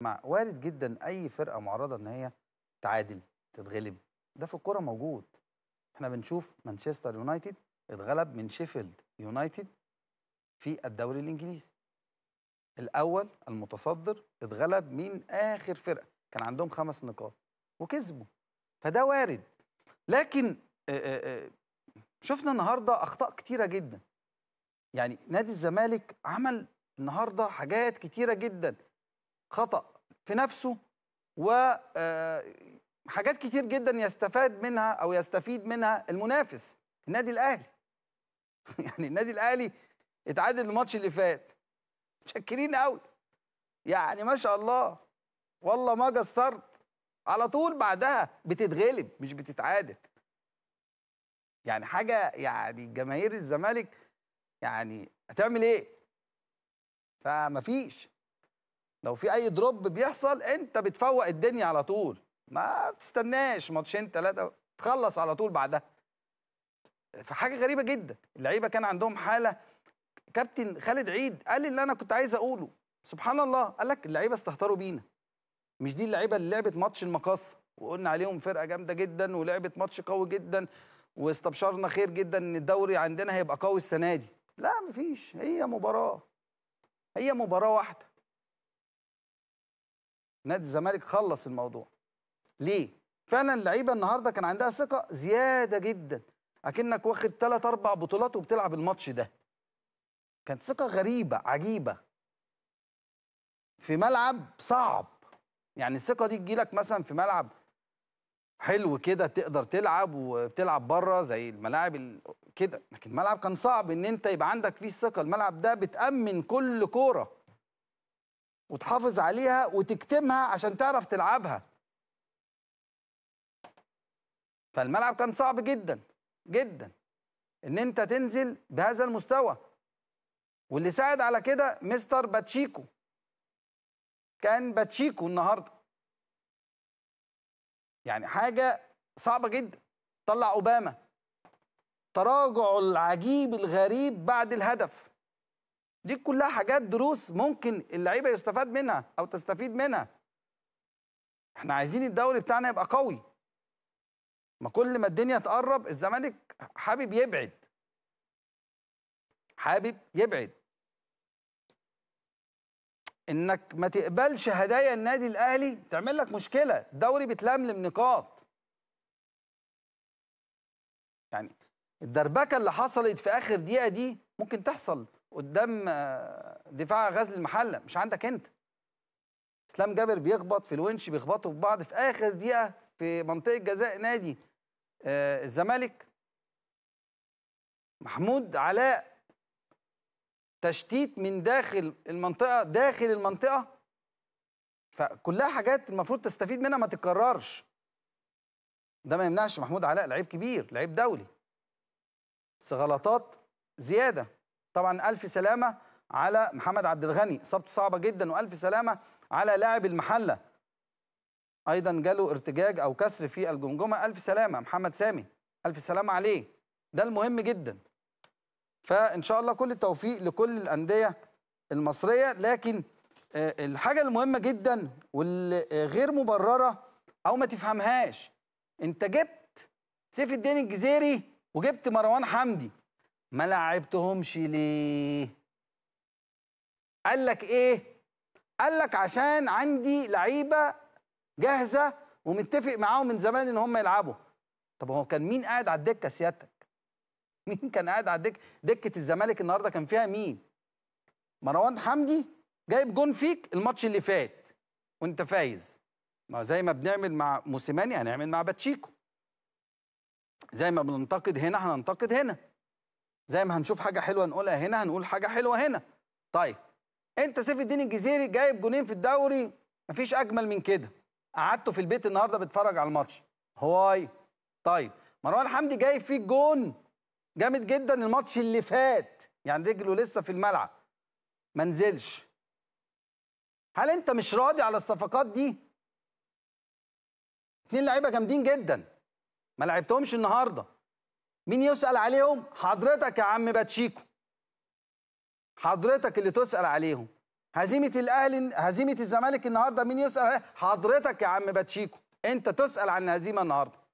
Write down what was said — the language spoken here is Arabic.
مع وارد جدا اي فرقه معرضه ان هي تعادل تتغلب ده في الكوره موجود احنا بنشوف مانشستر يونايتد اتغلب من شيفيلد يونايتد في الدوري الانجليزي الاول المتصدر اتغلب من اخر فرقه كان عندهم خمس نقاط وكسبوا فده وارد لكن آه، آه، آه، شفنا النهارده اخطاء كتيره جدا يعني نادي الزمالك عمل النهارده حاجات كتيره جدا خطأ في نفسه وحاجات آه، كتير جدا يستفاد منها أو يستفيد منها المنافس النادي الأهلي يعني النادي الأهلي اتعادل الماتش اللي فات متشكرين قوي يعني ما شاء الله والله ما قصرت على طول بعدها بتتغلب مش بتتعادل يعني حاجه يعني جماهير الزمالك يعني هتعمل ايه فمفيش لو في اي دروب بيحصل انت بتفوق الدنيا على طول ما بتستناش ماتشين ثلاثه تخلص على طول بعدها فحاجه غريبه جدا اللعيبه كان عندهم حاله كابتن خالد عيد قال اللي انا كنت عايز اقوله سبحان الله قال لك اللعيبه استهتروا بينا مش دي اللعيبه اللي لعبت ماتش المقاصه وقلنا عليهم فرقه جامده جدا ولعبت ماتش قوي جدا واستبشرنا خير جدا ان الدوري عندنا هيبقى قوي السنه دي لا مفيش هي مباراه هي مباراه واحده نادي الزمالك خلص الموضوع ليه فعلا اللعيبه النهارده كان عندها ثقه زياده جدا اكنك واخد 3 4 بطولات وبتلعب الماتش ده كانت ثقه غريبه عجيبه في ملعب صعب يعني الثقه دي تجيلك مثلا في ملعب حلو كده تقدر تلعب وبتلعب بره زي الملاعب كده لكن الملعب كان صعب ان انت يبقى عندك فيه الثقه الملعب ده بتامن كل كوره وتحافظ عليها وتكتمها عشان تعرف تلعبها فالملعب كان صعب جدا جدا ان انت تنزل بهذا المستوى واللي ساعد على كده مستر باتشيكو كان باتشيكو النهارده يعني حاجه صعبه جدا طلع اوباما تراجع العجيب الغريب بعد الهدف دي كلها حاجات دروس ممكن اللعيبه يستفاد منها او تستفيد منها احنا عايزين الدوري بتاعنا يبقى قوي ما كل ما الدنيا تقرب الزمالك حابب يبعد حابب يبعد انك ما تقبلش هدايا النادي الاهلي تعمل لك مشكله الدوري بتلملم نقاط يعني الدربكه اللي حصلت في اخر دقيقه دي ممكن تحصل قدام آه، دفاع غزل المحله مش عندك انت اسلام جابر بيخبط في الونش بيخبطوا في بعض في اخر دقيقه في منطقه جزاء نادي آه الزمالك محمود علاء تشتيت من داخل المنطقه داخل المنطقه فكلها حاجات المفروض تستفيد منها ما تتكررش ده ما يمنعش محمود علاء لعيب كبير لعيب دولي بس غلطات زياده طبعا الف سلامه على محمد عبد الغني اصابته صعبه جدا والف سلامه على لاعب المحله ايضا جاله ارتجاج او كسر في الجمجمه الف سلامه محمد سامي الف سلامه عليه ده المهم جدا فان شاء الله كل التوفيق لكل الانديه المصريه لكن آه، الحاجه المهمه جدا واللي غير مبرره او ما تفهمهاش انت جبت سيف الدين الجزيري وجبت مروان حمدي ما لعبتهمش ليه قال لك ايه قال لك عشان عندي لعيبه جاهزه ومتفق معاهم من زمان ان هم يلعبوا طب هو كان مين قاعد على الدكه سيادتك مين كان قاعد على الدكه؟ دكه الزمالك النهارده كان فيها مين مروان حمدي جايب جون فيك الماتش اللي فات وانت فايز ما زي ما بنعمل مع موسيماني هنعمل مع باتشيكو زي ما بننتقد هنا هننتقد هنا زي ما هنشوف حاجه حلوه نقولها هنا هنقول حاجه حلوه هنا طيب انت سيف الدين الجزيري جايب جونين في الدوري مفيش اجمل من كده قعدته في البيت النهارده بتفرج على الماتش هواي طيب مروان حمدي جايب فيه جون جامد جدا الماتش اللي فات يعني رجله لسه في الملعب ما نزلش هل انت مش راضي على الصفقات دي اتنين لعيبه جامدين جدا ما لعبتهمش النهارده مين يسأل عليهم؟ حضرتك يا عم باتشيكو حضرتك اللي تسأل عليهم هزيمة الأهل هزيمة الزمالك النهارده مين يسأل عليها؟ حضرتك يا عم باتشيكو أنت تسأل عن هزيمة النهارده